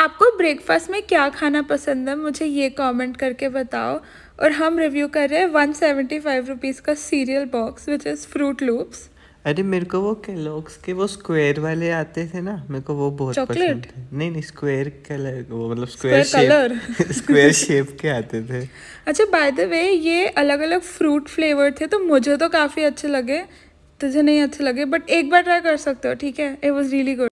आपको ब्रेकफास्ट में क्या खाना पसंद है मुझे ये कमेंट करके बताओ और हम रिव्यू कर रहे हैं 175 सेवेंटी का cereal box which is Froot Loops अरे मेरे को वो केलॉग्स के वो स्क्वायर वाले आते थे ना मेरे को वो बहुत पसंद थे नहीं नहीं स्क्वायर कलर वो मतलब स्क्वायर शेप स्क्वायर शेप के आते थे अच्छा बाय द वे ये अलग अलग फ्रूट फ्लेवर थे तो मुझे तो काफ़ी अच्छे लगे तुझे नहीं अच्छे लगे बट एक बार ट्राई कर सकते हो ठीक है इट वॉज रियली गुड